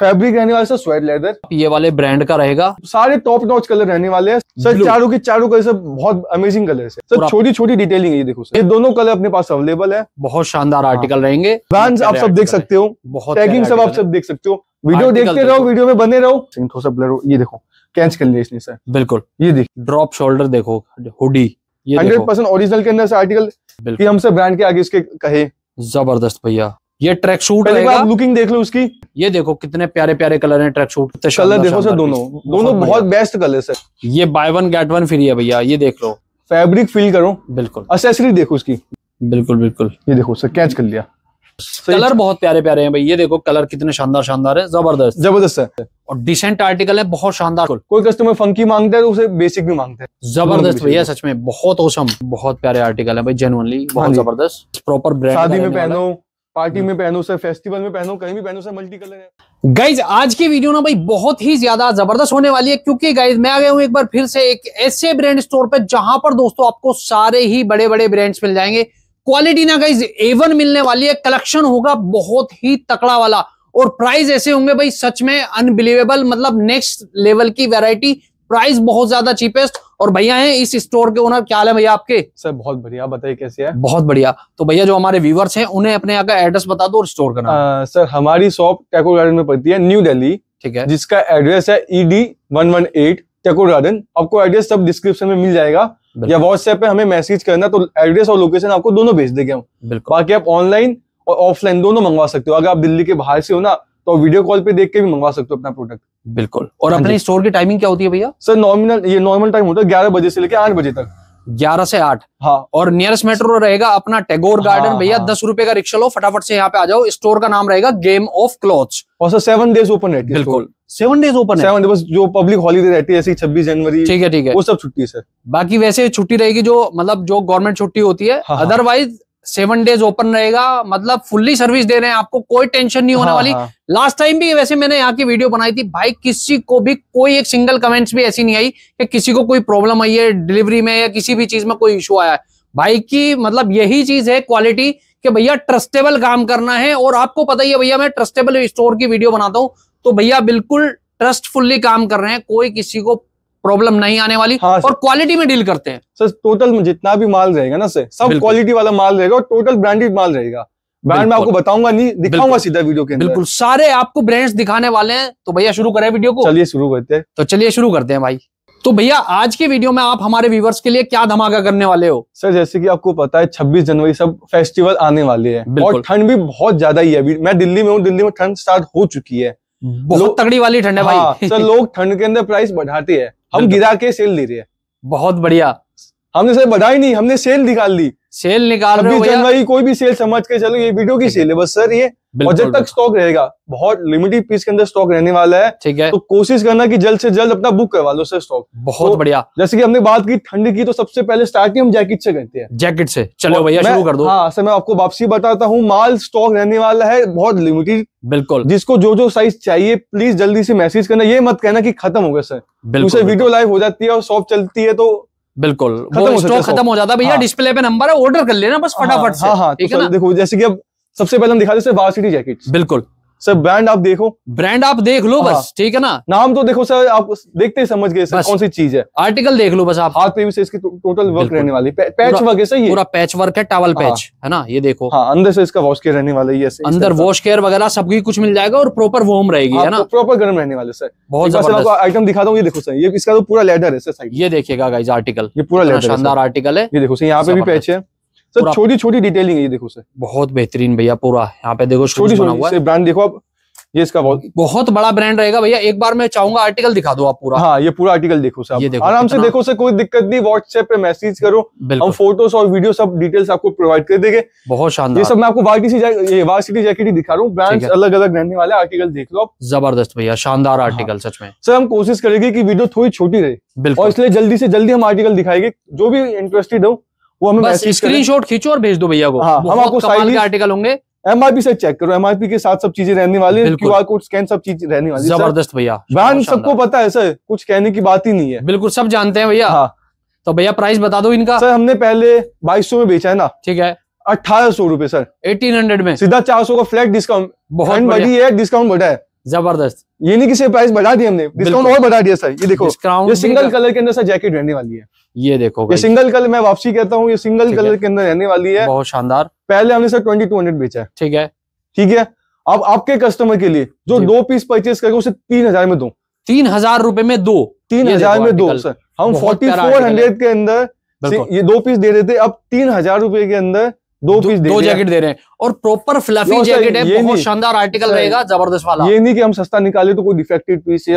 Fabric रहने वाले sir sweat leather ये वाले ब्रांड का रहेगा सारे टॉप नॉच कलर रहने वाले हैं सर चारों के चारों कलर सर बहुत अमेजिंग कलर है सर छोटी छोटी डिटेलिंग है ये देखो सर ये दोनों कलर अपने पास अवेलेबल है बहुत शानदार आर्टिकल हाँ। रहेंगे ब्रांड्स आप सब देख सकते हो बहुत पैकिंग सब आप सब देख सकते हो वीडियो देखते रहो वीडियो में बने रहो थोड़ा सा ब्लर ये देखो कैच कर लिया इसने सर बिल्कुल ये देख ड्रॉप शोल्डर देखो हुडी हंड्रेड परसेंट ओरिजिनल के अंदर आर्टिकल कि हमसे ब्रांड के आगे इसके कहे जबरदस्त भैया ये ट्रैक सूट लुकिंग देख लो उसकी ये देखो कितने प्यारे प्यारे कलर है ट्रैक सूट कलर देखो सर दोनों दोनों बहुत बेस्ट कलर सर ये buy one get one free है भैया ये देख लो फैब्रिक फील करो बिल्कुल असेसरी देखो उसकी बिल्कुल बिल्कुल ये देखो सर कैच कर लिया कलर बहुत प्यारे प्यारे हैं भाई ये देखो कलर कितने शानदार शानदार है जबरदस्त जबरदस्त है और डिसेंट आर्टिकल है बहुत शानदार कोई कस्टमर फंकी मांगता है तो उसे बेसिक भी मांगते हैं जबरदस्त भैया सच में बहुत औसम बहुत प्यारे आर्टिकल है भाई जेनुअनली हाँ बहुत जबरदस्त प्रॉपर ब्रांड शादी में पहनो पार्टी हम्म। में पहनो सर फेस्टिवल में पहनो कहीं भी पहनो सर मल्टी कलर है गाइज आज की वीडियो ना भाई बहुत ही ज्यादा जबरदस्त होने वाली है क्योंकि गाइज मैं आ गया हूँ एक बार फिर से एक ऐसे ब्रांड स्टोर पे जहां पर दोस्तों आपको सारे ही बड़े बड़े ब्रांड्स मिल जाएंगे क्वालिटी ना गाइज एवन मिलने वाली है कलेक्शन होगा बहुत ही तकड़ा वाला और प्राइस ऐसे होंगे भाई सच में अनबिलीवेबल मतलब नेक्स्ट लेवल की वेरायटी प्राइस बहुत ज्यादा चीपेस्ट और भैया हैं इस स्टोर के ओनर क्या हाल है भैया आपके सर बहुत बढ़िया बताइए कैसे है बहुत बढ़िया तो भैया जो हमारे व्यूवर्स हैं उन्हें अपने यहाँ का एड्रेस बता दो और स्टोर का नाम सर हमारी शॉप टेको गार्डन में पड़ती है न्यू दिल्ली ठीक है जिसका एड्रेस है ईडी वन वन एट टेकोर गार्डन आपको एड्रेस सब डिस्क्रिप्शन में मिल जाएगा या व्हाट्सएप पे हमें मैसेज करना तो एड्रेस और लोकेशन आपको दोनों भेज देंगे हम बाकी आप ऑनलाइन और ऑफलाइन दोनों मंगवा सकते हो अगर आप दिल्ली के बाहर से हो ना तो वीडियो कॉल पे देख के भी मंगवा सकते हो अपना प्रोडक्ट बिल्कुल और हाँ अपने स्टोर की टाइमिंग क्या होती है भैया सर नॉर्मिनल ये नॉर्मल टाइम होता है ग्यारह बजे से लेकर आठ बजे तक ग्यारह से आठ हाँ और नियरेस्ट मेट्रो हाँ। रहेगा अपना टेगोर गार्डन हाँ, भैया हाँ। दस रुपए का रिक्शा लो फटाफट से यहाँ पे आ जाओ स्टोर का नाम रहेगा गेम ऑफ क्लॉथ और सर सेवन डेज ओपन रहती है बिल्कुल seven days open seven days जो पब्लिक हॉलीडे रहती है छब्बीस जनवरी ठीक है ठीक है वो सब छुट्टी है सर बाकी वैसे छुट्टी रहेगी जो मतलब जो गवर्नमेंट छुट्टी होती है अदरवाइज हाँ, सेवन डेज ओपन रहेगा मतलब फुल्ली सर्विस दे रहे हैं आपको कोई टेंशन नहीं होने हाँ, वाली हाँ। लास्ट टाइम भी वैसे मैंने यहाँ की वीडियो बनाई थी भाई किसी को भी कोई एक सिंगल कमेंट्स भी ऐसी नहीं आई कि किसी को कोई प्रॉब्लम आई है डिलीवरी में या किसी भी चीज में कोई इशू आया है भाई की मतलब यही चीज है क्वालिटी कि भैया ट्रस्टेबल काम करना है और आपको पता ही है भैया मैं ट्रस्टेबल स्टोर की वीडियो बनाता हूँ तो भैया बिल्कुल ट्रस्टफुल्ली काम कर रहे हैं कोई किसी को प्रॉब्लम नहीं आने वाली हाँ और क्वालिटी में डील करते हैं सर टोटल जितना भी माल रहेगा ना सर सब क्वालिटी वाला माल रहेगा और टोटल ब्रांडेड माल रहेगा ब्रांड में आपको बताऊंगा नहीं दिखाऊंगा सीधा वीडियो के बिल्कुल सारे आपको ब्रांड्स दिखाने वाले हैं तो भैया शुरू करें वीडियो को चलिए शुरू करते हैं तो चलिए शुरू करते हैं भाई तो भैया आज के वीडियो में आप हमारे व्यूवर्स के लिए क्या धमाका करने वाले हो सर जैसे कि आपको पता है 26 जनवरी सब फेस्टिवल आने वाले हैं और ठंड भी बहुत ज्यादा ही है अभी मैं दिल्ली में हूँ दिल्ली में ठंड स्टार्ट हो चुकी है बहुत तगड़ी वाली ठंड है भाई हाँ, सर लोग ठंड के अंदर प्राइस बढ़ाती है हम गिरा के सेल दे रहे हैं बहुत बढ़िया हमने सर बढ़ाई नहीं हमने सेल निकाल दी सेल निकाल रहे हो जनवरी कोई भी सेल समझ के चलो ये वीडियो की सेल है बस सर ये और जब तक स्टॉक रहेगा बहुत लिमिटेड पीस के अंदर स्टॉक रहने वाला है ठीक है तो कोशिश करना कि जल्द से जल्द अपना बुक करवा लो सर स्टॉक बहुत तो बढ़िया जैसे कि हमने बात की ठंड की तो सबसे पहले स्टार्ट हम जैकेट से करते हैं जैकेट से चलो भैया शुरू कर दो हाँ सर मैं आपको वापसी बताता हूँ माल स्टॉक रहने वाला है बहुत लिमिटेड बिल्कुल जिसको जो जो साइज चाहिए प्लीज जल्दी से मैसेज करना ये मत कहना की खत्म हो गया सर बिल्कुल वीडियो लाइव हो जाती है और शॉप चलती है तो बिल्कुल स्टॉक खत्म हो जाता है भैया डिस्प्ले हाँ। पे नंबर है ऑर्डर कर लेना बस हाँ, हाँ, फटाफट तो देखो जैसे की अब सबसे पहले हम दिखा देते जैकेट बिल्कुल सर ब्रांड आप देखो ब्रांड आप देख लो बस हाँ। ठीक है ना नाम तो देखो सर आप देखते ही समझ गए सर कौन सी चीज है आर्टिकल देख लो बस आप हाथ पे भी से इसकी टोटल तो- वर्क रहने वाली पै, पैच वर्क है सही पूरा पैच वर्क है टावल हाँ। पैच है ना ये देखो हाँ, अंदर से इसका वॉश केयर रहने वाला है अंदर वॉश केयर वगैरह सबकी कुछ मिल जाएगा और प्रॉपर वोम रहेगी हाँ, है ना प्रॉपर गर्म रहने वाले सर बहुत ज्यादा आइटम दिखा दो ये देखो सर ये इसका तो पूरा लेदर है सर ये देखिएगा इस आर्टिकल ये पूरा लेटर शानदार आर्टिकल है ये देखो सर यहाँ पे भी पैच है सर छोटी छोटी डिटेलिंग है ये देखो सर बहुत बेहतरीन भैया पूरा यहाँ पे देखो छोटी छोटी ब्रांड देखो आप ये इसका बहुत बहुत बड़ा ब्रांड रहेगा भैया एक बार मैं चाहूंगा आर्टिकल दिखा दो आप पूरा हाँ ये पूरा आर्टिकल देखो सर ये देखो आराम से देखो सर कोई दिक्कत नहीं व्हाट्सएप पे मैसेज करो हम फोटोस और वीडियो सब डिटेल्स आपको प्रोवाइड कर देंगे बहुत शानदार ये सब मैं आपको वार्टी वार्सिटी जैकेट ही दिखा रहा हूँ ब्रांड अलग अलग रहने वाले आर्टिकल देख लो आप जबरदस्त भैया शानदार आर्टिकल हाँ। सच में सर हम कोशिश करेंगे की वीडियो थोड़ी छोटी रहे बिल्कुल इसलिए जल्दी से जल्दी हम आर्टिकल दिखाएंगे जो भी इंटरेस्टेड हो वो हमें शॉट खींचो और भेज दो भैया को हाँ, हम आपको आर्टिकल होंगे एमआरपी से चेक करो एम पी के साथ सब चीजें रहने वाली है आर कोड स्कैन सब चीज रहने वाली जबरदस्त भैया बहन सबको पता है सर कुछ कहने की बात ही नहीं है बिल्कुल सब जानते हैं भैया हाँ। तो भैया प्राइस बता दो इनका सर हमने पहले बाईस में बेचा है ना ठीक है अठारह सौ रूपये सर एटीन हंड्रेड में सीधा चार सौ का फ्लैट डिस्काउंट बहुत बढ़ी है डिस्काउंट बढ़ा है जबरदस्त ये नहीं किसी प्राइस बढ़ा दी हमने डिस्काउंट और बढ़ा दिया सर ये देखो ये सिंगल कलर के अंदर सर जैकेट रहने वाली है ये देखो ये सिंगल कलर मैं वापसी कहता हूँ ये सिंगल कलर के अंदर रहने वाली है बहुत शानदार पहले हमने सर ट्वेंटी टू हंड्रेड बेचा है ठीक है ठीक है अब आपके कस्टमर के लिए जो दो पीस परचेज करके उसे तीन हजार में दो तीन हजार रुपए में दो तीन हजार में दो सर हम फोर्टी फोर हंड्रेड के अंदर ये दो पीस दे रहे थे अब तीन हजार रुपए के अंदर दो पीस दो जैकेट दे रहे हैं और प्रॉपर फ्लफी जैकेट है बहुत शानदार आर्टिकल रहेगा जबरदस्त वाला ये नहीं कि हम सस्ता निकाले तो कोई डिफेक्टेड पीस है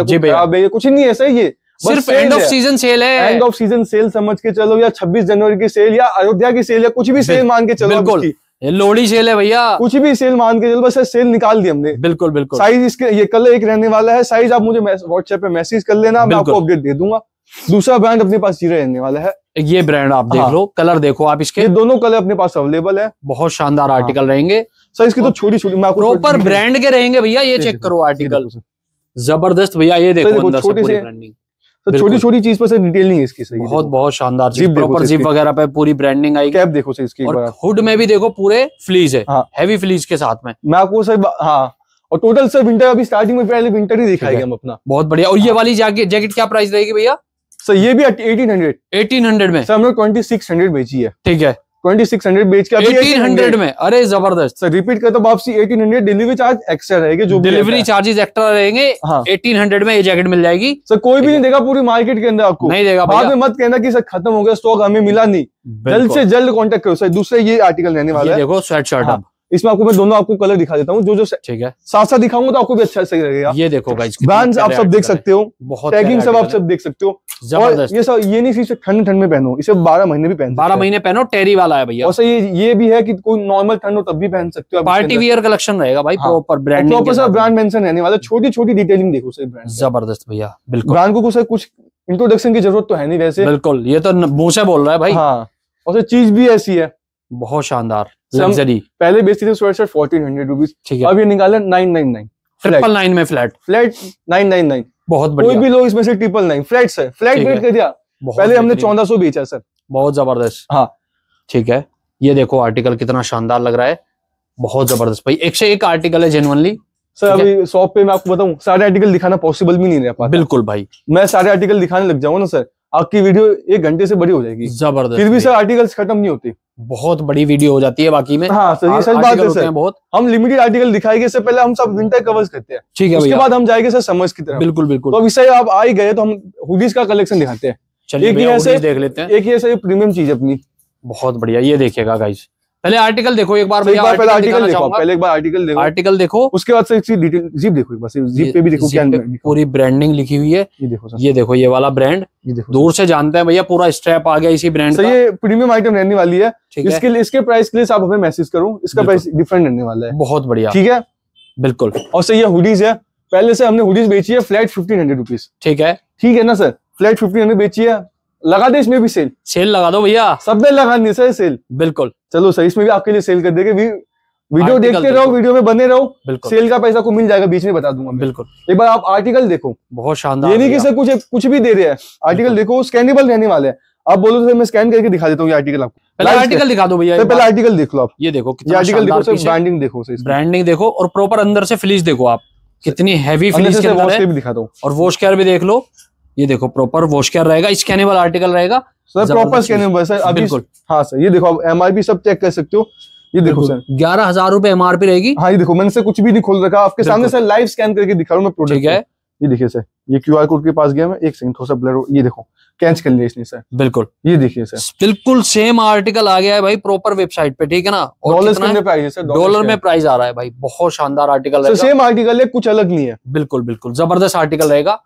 कुछ नहीं है सही ये सिर्फ एंड ऑफ सीजन सेल है एंड ऑफ सीजन सेल समझ के चलो या 26 जनवरी की सेल या अयोध्या की सेल या कुछ भी सेल मान के चलो बिल्कुल लोड़ी सेल है भैया कुछ भी सेल मान के चलो बस सेल निकाल दी हमने बिल्कुल बिल्कुल साइज इसके ये कल एक रहने वाला है साइज आप मुझे व्हाट्सएप पे मैसेज कर लेना मैं आपको अपडेट दे दूंगा दूसरा ब्रांड अपने पास जीरो रहने वाला है ये ब्रांड आप देख हाँ। लो कलर देखो आप इसके ये दोनों कलर अपने पास अवेलेबल है बहुत शानदार आर्टिकल हाँ। रहेंगे सर इसकी तो छोटी छोटी मैं प्रॉपर ब्रांड के रहेंगे भैया ये चेक करो आर्टिकल जबरदस्त भैया ये देखो छोटी सी ब्रांडिंग छोटी छोटी चीज पर डिटेल नहीं इसकी सही बहुत बहुत शानदार प्रॉपर जीप वगैरह पे पूरी ब्रांडिंग आई कैप देखो सर इसकी हुड में भी देखो पूरे फ्लीज है फ्लीज हाँ। के साथ में मैं आपको सर हाँ और टोटल सर विंटर अभी स्टार्टिंग में पहले विंटर ही दिखाएंगे हम अपना बहुत बढ़िया और ये हाँ। वाली जैकेट क्या प्राइस रहेगी भैया सर ये भी एटीन हंड्रेड एटीन हंड्रेड में सर हमने ट्वेंटी सिक्स हंड्रेड बेची है ठीक है ट्वेंटी बेच के एटीन हंड्रेड में अरे जबरदस्त सर रिपीट कर हूँ वापसी eighteen hundred delivery charge extra रहेगा जो डिलीवरी चार्जेस एक्स्ट्रा रहेंगे एटीन हाँ। हंड्रेड में ये जैकेट मिल जाएगी सर कोई भी नहीं देगा पूरी मार्केट के अंदर आपको नहीं देगा बाद में मत कहना कि सर खत्म हो गया स्टॉक हमें मिला नहीं जल्द से जल्द कॉन्टेक्ट करो सर दूसरे ये आर्टिकल रहने वाला है देखो स्वेट शर्ट आप इसमें आपको मैं दोनों आपको कलर दिखा देता हूँ जो जो ठीक है साथ साथ दिखाऊंगा तो आपको भी अच्छा सही रहेगा ये देखो ब्रांड आप सब देख सकते हो बहुत टैगिंग सब आप सब देख सकते हो और ये सब ये नहीं सिर्फ ठंड ठंड में पहनो इसे बारह महीने भी पहनो बारह महीने पहनो टेरी वाला है भैया ये ये भी है कि कोई नॉर्मल ठंड हो तब भी पहन सकते हो पार्टी वियर कलेक्शन रहेगा भाई proper brand proper sir brand mention रहने वाला छोटी छोटी डिटेलिंग देखो सर ब्रांड जबरदस्त भैया बिल्कुल ब्रांड को कुछ कुछ इंट्रोडक्शन की जरूरत तो है नहीं वैसे बिल्कुल ये तो मुंह से बोल रहा है भाई हाँ और चीज भी ऐसी है बहुत शानदार लग्जरी पहले बेचती थी sweat shirt fourteen hundred rupees ठीक है अब ये निकाला nine nine nine triple nine में flat flat nine nine nine बहुत कोई भी लोग इसमें से triple nine flat sir flat rate कर दिया पहले हमने चौदह सौ बेचा सर बहुत जबरदस्त हाँ ठीक है ये देखो आर्टिकल कितना शानदार लग रहा है बहुत जबरदस्त भाई एक से एक आर्टिकल है जेनुअनली सर अभी शॉप पे मैं आपको बताऊं सारे आर्टिकल दिखाना पॉसिबल भी नहीं रह पाता बिल्कुल भाई मैं सारे आर्टिकल दिखाने लग जाऊ ना सर आपकी वीडियो एक घंटे से बड़ी हो जाएगी जबरदस्त फिर भी सर आर्टिकल्स खत्म नहीं होती बहुत बड़ी वीडियो हो जाती है बाकी में हाँ सर ये सच बात है सर बहुत हम लिमिटेड आर्टिकल दिखाएंगे इससे पहले हम सब विंटर कवर्स करते हैं ठीक है उसके बाद हम जाएंगे सर समर्स की तरफ बिल्कुल बिल्कुल तो अभी सर आप आ गए तो हम हुडीज का कलेक्शन दिखाते हैं चलिए देख लेते हैं एक ये सर प्रीमियम चीज अपनी बहुत बढ़िया ये देखिएगा गाइस पहले आर्टिकल देखो एक बार भैया पहले आर्टिकल देखो पहले एक बार आर्टिकल देखो आर्टिकल देखो उसके बाद से इसकी डिटेल जीप देखो बस जीप पे भी देखो क्या पूरी ब्रांडिंग लिखी हुई है ये देखो ये देखो ये वाला ब्रांड ये देखो दूर से जानते हैं भैया पूरा स्ट्रैप आ गया इसी ब्रांड का ये प्रीमियम आइटम रहने वाली है इसके लिए इसके प्राइस के लिए आप हमें मैसेज करो इसका प्राइस डिफरेंट रहने वाला है बहुत बढ़िया ठीक है बिल्कुल और सर ये हुडीज है पहले से हमने हुडीज बेची है फ्लैट फिफ्टीन हंड्रेड रुपीज ठीक है ठीक है ना सर फ्लैट फिफ्टीन हंड्रेड बेची है लगा दे इसमें भी सेल सेल लगा दो भैया सब में लगा दी सर सेल बिल्कुल चलो सर इसमें भी आपके लिए सेल कर देगा वीडियो देखते रहो वीडियो में बने रहो सेल का पैसा को मिल जाएगा बीच में बता दूंगा बिल्कुल एक बार आप आर्टिकल देखो बहुत शानदार ये नहीं कि सर कुछ कुछ भी दे रहे हैं आर्टिकल देखो स्कैनेबल रहने वाले हैं आप बोलो तो सर मैं स्कैन करके दिखा देता हूँ आर्टिकल आपको पहले आर्टिकल दिखा दो भैया पहले आर्टिकल देख लो आप ये देखो ये आर्टिकल देखो सर ब्रांडिंग देखो ब्रांडिंग देखो और प्रॉपर अंदर से फिनिश देखो आप कितनी हैवी फिनिश के अंदर है दिखाता हूँ और वॉश केयर भी देख लो ये देखो प्रॉपर वॉश क्या रहेगा स्कैनेबल आर्टिकल रहेगा सर प्रॉपर स्कैनेबल सर हाँ सर ये देखो एमआरपी सब चेक कर सकते हो ये देखो सर ग्यारह हजार रुपए पी रहेगी हाँ ये देखो मैंने कुछ भी नहीं खोल रखा आपके सामने सर लाइव स्कैन करके दिखा रहा हूँ प्रोडक्ट है ये देखिए सर ये आर कोड के पास गया मैं एक सेकंड थोड़ा सा ब्लर ये देखो कैंस कर लिया इसने सर बिल्कुल ये देखिए सर बिल्कुल सेम आर्टिकल आ गया है भाई प्रॉपर वेबसाइट पे ठीक है ना डॉलर में प्राइस है सर डॉलर में प्राइस आ रहा है भाई बहुत शानदार आर्टिकल सेम आर्टिकल है कुछ अलग नहीं है बिल्कुल बिल्कुल जबरदस्त आर्टिकल रहेगा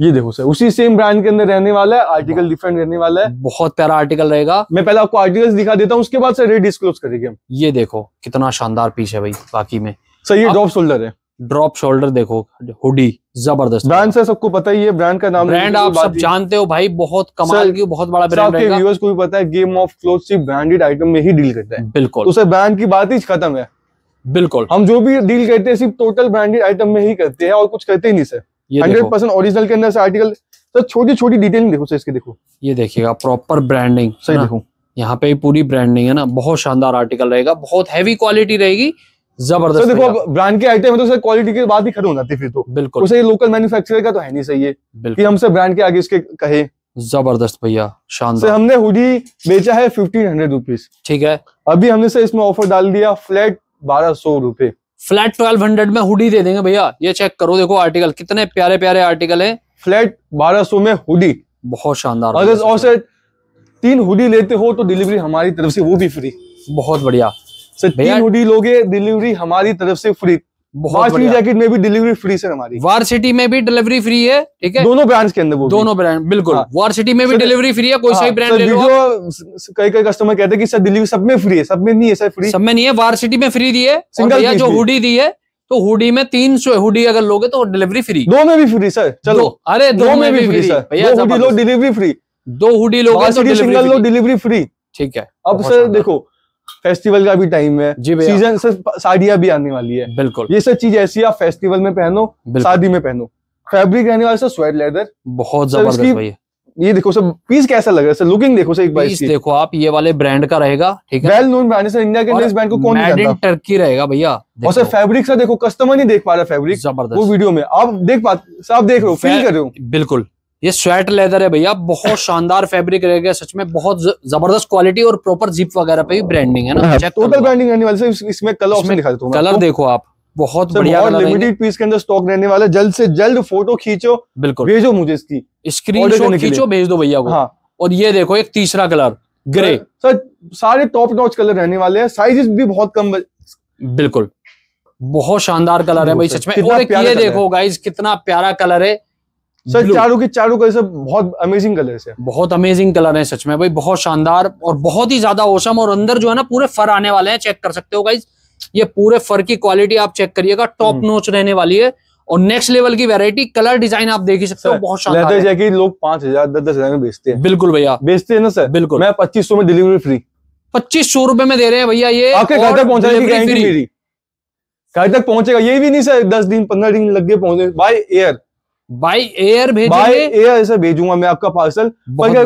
ये देखो सर उसी सेम ब्रांड के अंदर रहने वाला है आर्टिकल डिफरेंट रहने वाला है बहुत प्यारा आर्टिकल रहेगा मैं पहले आपको आर्टिकल्स दिखा देता हूँ उसके बाद सर रेट डिस्कलोज करेंगे हम ये देखो कितना शानदार पीस है भाई बाकी में सर ये ड्रॉप शोल्डर है ड्रॉप शोल्डर देखो हुडी जबरदस्त ब्रांड से सबको पता ही है ब्रांड का नाम ब्रांड आप सब जानते हो भाई बहुत कमाल की बहुत बड़ा ब्रांड है व्यूअर्स को भी पता है गेम ऑफ क्लोथ सिर्फ ब्रांडेड आइटम में ही डील करता है बिल्कुल उसे तो ब्रांड की बात ही खत्म है बिल्कुल हम जो भी डील करते हैं सिर्फ टोटल ब्रांडेड आइटम में ही करते हैं और कुछ करते ही नहीं सर हंड्रेड परसेंट के अंदर आर्टिकल सर छोटी छोटी डिटेलिंग देखो सर इसके देखो ये देखिएगा प्रॉपर ब्रांडिंग सही देखो यहाँ पे पूरी ब्रांडिंग है ना बहुत शानदार आर्टिकल रहेगा बहुत हैवी क्वालिटी रहेगी जबरदस्त देखो ब्रांड के आइटम है तो सर क्वालिटी के बाद ही खत्म हो जाती फिर तो बिल्कुल उसे लोकल मैन्युफैक्चरर का तो है नहीं सही है हमसे ब्रांड के आगे इसके कहे जबरदस्त भैया शानदार हमने हुडी बेचा है फिफ्टीन हंड्रेड रुपीज ठीक है अभी हमने सर इसमें ऑफर डाल दिया फ्लैट बारह सौ रूपये फ्लैट ट्वेल्व हंड्रेड में हुडी दे देंगे भैया ये चेक करो देखो आर्टिकल कितने प्यारे प्यारे आर्टिकल है फ्लैट बारह सौ में हुडी बहुत शानदार और तीन हुडी लेते हो तो डिलीवरी हमारी तरफ से वो भी फ्री बहुत बढ़िया सर तीन हुडी लोगे डिलीवरी हमारी तरफ से फ्री जैकेट में भी डिलीवरी फ्री है हमारी में भी डिलीवरी फ्री है ठीक है दोनों ब्रांड्स के अंदर वो दोनों ब्रांड बिल्कुल हाँ। में भी डिलीवरी फ्री है कोई हाँ, ब्रांड ले लो कई कई कस्टमर कहते हैं कि सर डिलीवरी सब में फ्री है सब में नहीं है सर फ्री सब में नहीं है सिटी में फ्री दी है सिंगल जो हुडी दी है तो हुडी में तीन सौ हुई अगर लोगे तो डिलीवरी फ्री दो में भी फ्री सर चलो अरे दो में भी फ्री सर दो डिलीवरी फ्री दो हुडी लोग सिंगल लो डिलीवरी फ्री ठीक है अब सर देखो फेस्टिवल का भी टाइम है जी सीजन से साड़ियां भी आने वाली है बिल्कुल ये सब चीज ऐसी आप फेस्टिवल में पहनो शादी में पहनो फैब्रिक रहने वाले सर स्वेट लेदर बहुत जबरदस्त भाई ये देखो सर पीस कैसा लग रहा है सर लुकिंग देखो सर एक बार पीस देखो आप ये वाले ब्रांड का रहेगा ठीक है well known brand sir India के इस ब्रांड को कौन नहीं टर्की रहेगा भैया और सर फैब्रिक सर देखो कस्टमर नहीं देख पा रहा फैब्रिक जबरदस्त वो वीडियो में आप देख पा आप देख रहे हो फील कर रहे हो बिल्कुल ये स्वेट लेदर है भैया बहुत शानदार फैब्रिक रहेगा सच में बहुत जबरदस्त क्वालिटी और प्रॉपर जिप वगैरह पे भी ब्रांडिंग है ना टोटल हाँ, ब्रांडिंग रहने वाले इसमें कलर ऑप्शन दिखा देता हूँ कलर देखो आप बहुत बढ़िया लिमिटेड पीस के अंदर स्टॉक रहने वाले जल्द से जल्द फोटो खींचो बिल्कुल भेजो मुझे इसकी स्क्रीन खींचो भेज दो भैया को हाँ। और ये देखो एक तीसरा कलर ग्रे सर सारे टॉप नॉच कलर रहने वाले हैं साइजेस भी बहुत कम बिल्कुल बहुत शानदार कलर है भाई सच में और ये देखो गाइज कितना प्यारा कलर है सर चारों के चारों कलर बहुत अमेजिंग कलर है बहुत अमेजिंग कलर है सच में भाई बहुत शानदार और बहुत ही ज्यादा औसम और अंदर जो है ना पूरे फर आने वाले हैं चेक कर सकते हो गाइज ये पूरे फर की क्वालिटी आप चेक करिएगा टॉप नोच हम्म। रहने वाली है और नेक्स्ट लेवल की वैरायटी कलर डिजाइन आप देख ही सकते हो बहुत शानदार है लोग पांच हजार दस दस हजार में बेचते हैं बिल्कुल भैया बेचते हैं ना सर बिल्कुल मैं पच्चीस सौ में डिलीवरी फ्री पच्चीस सौ रुपए में दे रहे हैं भैया ये घर तक पहुंचाने घर तक पहुंचेगा ये भी नहीं सर दस दिन पंद्रह दिन लग गए पहुंचे by air by air by air ऐसे भेजूंगा मैं आपका पार्सल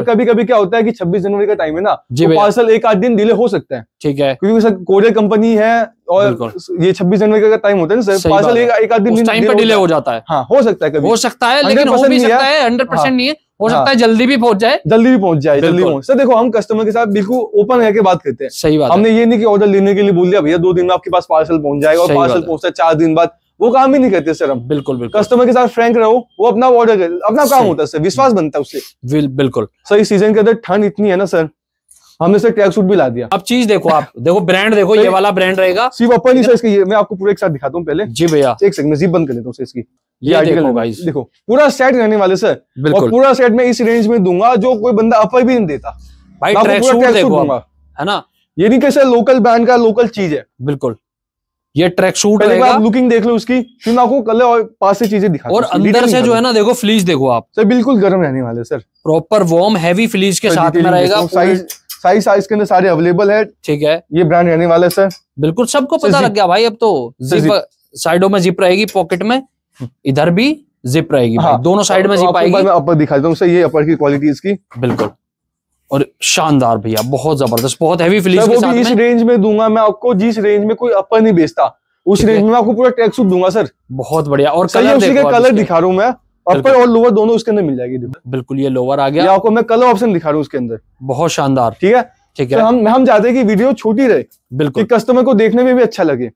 कभी कभी क्या होता है कि 26 जनवरी का टाइम है ना तो पार्सल एक आध दिन डिले हो सकता है ठीक है क्योंकि कोरियर कंपनी है और ये 26 जनवरी का टाइम होता है ना सर पार्सल एक, एक आध दिन टाइम पर डिले हो जाता है हाँ, हो सकता है कभी हो सकता है लेकिन हंड्रेड परसेंट हाँ। नहीं है हो हाँ। सकता है जल्दी भी पहुंच जाए जल्दी भी पहुंच जाए जल्दी पहुंच सर देखो हम कस्टमर के साथ बिल्कुल ओपन रह के बात करते हैं सही बात हमने ये नहीं कि ऑर्डर लेने के लिए बोल दिया भैया दो दिन में आपके पास पार्सल पहुंच जाएगा और पार्सल पहुंचता है चार दिन बाद वो काम ही नहीं करते सर हम बिल्कुल बिल्कुल कस्टमर के साथ फ्रेंक रहो वो अपना ऑर्डर कर अपना काम होता है सर विश्वास बनता है उससे बिल्कुल सर इस सीजन के अंदर ठंड इतनी है ना सर हमने सर ट्रैक सूट भी ला दिया अब चीज देखो आप देखो ब्रांड देखो ये वाला ब्रांड रहेगा सिर्फ अपन ही सर इसके मैं आपको पूरे एक साथ दिखाता हूँ पहले जी भैया एक सेकंड में जीप बंद कर देता हूँ इसकी ये आर्टिकल गाइस देखो पूरा सेट रहने वाले सर बिल्कुल पूरा सेट मैं इस रेंज में दूंगा जो कोई बंदा अपर भी नहीं देता भाई ट्रैक सूट देखो है ना ये नहीं कैसे लोकल ब्रांड का लोकल चीज है बिल्कुल ये ट्रैक सूट रहेगा लुकिंग देख लो उसकी फिर आपको कलर और पास से चीजें दिखा और अंदर से जो है ना देखो फ्लीज देखो आप सर बिल्कुल गर्म रहने वाले sir proper warm heavy fleece के साथ में रहेगा साइज साइज साइज के अंदर सारे अवेलेबल है ठीक है ये ब्रांड रहने वाले सर बिल्कुल सबको पता लग गया भाई अब तो साइडो में जिप रहेगी पॉकेट में हम्म। इधर भी जिप रहेगी हाँ, दोनों साइड में जिप तो आएगी मैं अपर दिखा देता हूँ ये अपर की क्वालिटी इसकी बिल्कुल और शानदार भैया बहुत जबरदस्त बहुत हैवी फिलिंग तो इस रेंज में दूंगा मैं आपको जिस रेंज में कोई अपर नहीं बेचता उस रेंज में आपको पूरा ट्रैक दूंगा सर बहुत बढ़िया और कलर उसी कलर दिखा रहा हूँ मैं अपर और लोअर दोनों उसके अंदर मिल जाएगी बिल्कुल ये लोअर आ गया आपको मैं कलर ऑप्शन दिखा रहा हूँ उसके अंदर बहुत शानदार ठीक है ठीक है तो हम हम चाहते हैं कि वीडियो छोटी रहे बिल्कुल कस्टमर को देखने में भी अच्छा लगे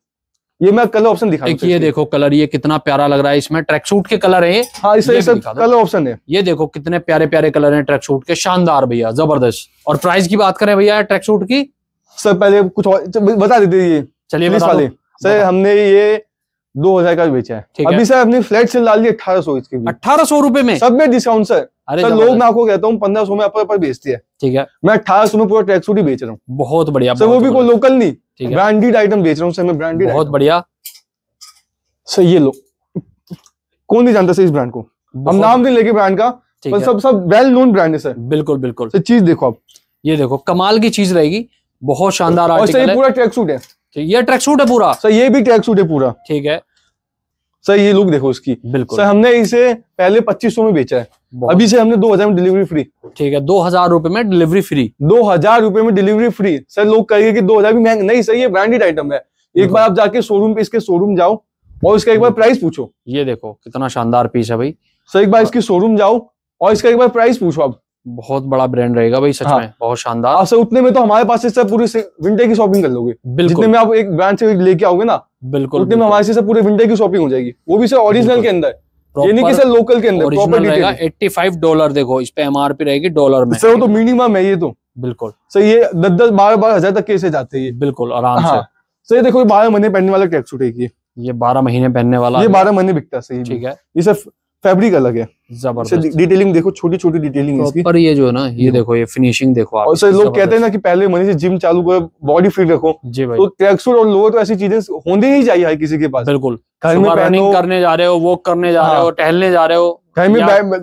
ये मैं कलर ऑप्शन दिखा एक ये देखो कलर ये कितना प्यारा लग रहा है इसमें ट्रैक सूट के कलर है हाँ इसे इसे कलर ऑप्शन है ये देखो कितने प्यारे प्यारे कलर हैं ट्रैक सूट के शानदार भैया जबरदस्त और प्राइस की बात करें भैया ट्रैक सूट की सर पहले कुछ बता देते ये चलिए सर हमने ये दो हजार का बेचा है अभी सर अपनी फ्लैट से ला लिया अठारह सौ इसके अठारह सौ रुपए में सब में डिस्काउंट सर अरे सर लोग मैं आपको कहता हूँ पंद्रह सौ में आपको पर बेचती है ठीक है मैं अठारह सौ में पूरा ट्रैक सूट ही बेच रहा हूँ बहुत बढ़िया सर वो भी कोई लोकल नहीं ब्रांडेड आइटम बेच रहा हूँ सर मैं ब्रांडेड बहुत बढ़िया सर ये लो कौन नहीं जानता सर इस ब्रांड को हम नाम नहीं लेके ब्रांड का पर सब सब वेल नोन ब्रांड है सर बिल्कुल बिल्कुल सर चीज देखो आप ये देखो कमाल की चीज रहेगी बहुत शानदार आर्टिकल है पूरा ट्रैक सूट है ये ट्रैक सूट है पूरा सर ये भी ट्रैक सूट है पूरा ठीक है सर ये लुक देखो इसकी बिल्कुल सर हमने इसे पहले पच्चीस सौ में बेचा है अभी से हमने दो हजार में डिलीवरी फ्री ठीक है दो हजार रूपए में डिलीवरी फ्री दो हजार रूपए में डिलीवरी फ्री सर लोग कहेंगे कि दो हजार भी महंगा नहीं सर ये ब्रांडेड आइटम है एक बार आप जाके शोरूम पे इसके शोरूम जाओ और इसका एक बार प्राइस पूछो ये देखो कितना शानदार पीस है भाई सर एक बार इसकी शोरूम जाओ और इसका एक बार प्राइस पूछो आप बहुत बड़ा ब्रांड रहेगा भाई सच हाँ। में बहुत शानदार आपसे हाँ, उतने में तो हमारे पास इससे पूरी विंटे की शॉपिंग कर लोगे जितने में आप एक ब्रांड से लेके आओगे ना बिल्कुल उतने में हमारे से पूरे विंटे की शॉपिंग हो जाएगी वो भी सर ओरिजिनल के अंदर यानी कि सर लोकल के अंदर एट्टी फाइव डॉलर देखो इस पे एम रहेगी डॉलर में सर वो तो मिनिमम है ये तो बिल्कुल सर ये दस दस बारह बारह हजार तक कैसे जाते हैं बिल्कुल आराम हाँ। से सर ये देखो बारह महीने पहनने वाला ट्रैक सूट है ये बारह महीने पहनने वाला ये बारह महीने बिकता है सही ठीक है ये सर फैब्रिक अलग है जबरदस्त डिटेलिंग देखो छोटी छोटी डिटेलिंग है तो इसकी पर ये जो है ना ये देखो ये फिनिशिंग देखो आप और सर लोग कहते हैं ना कि पहले मनी से जिम चालू करो बॉडी फिट रखो जी भाई तो ट्रैक सूट और लोअर तो ऐसी चीजें होने ही चाहिए हर किसी के पास बिल्कुल घर में रनिंग करने जा रहे हो वॉक करने जा रहे हो हाँ। टहलने जा रहे हो कहीं भी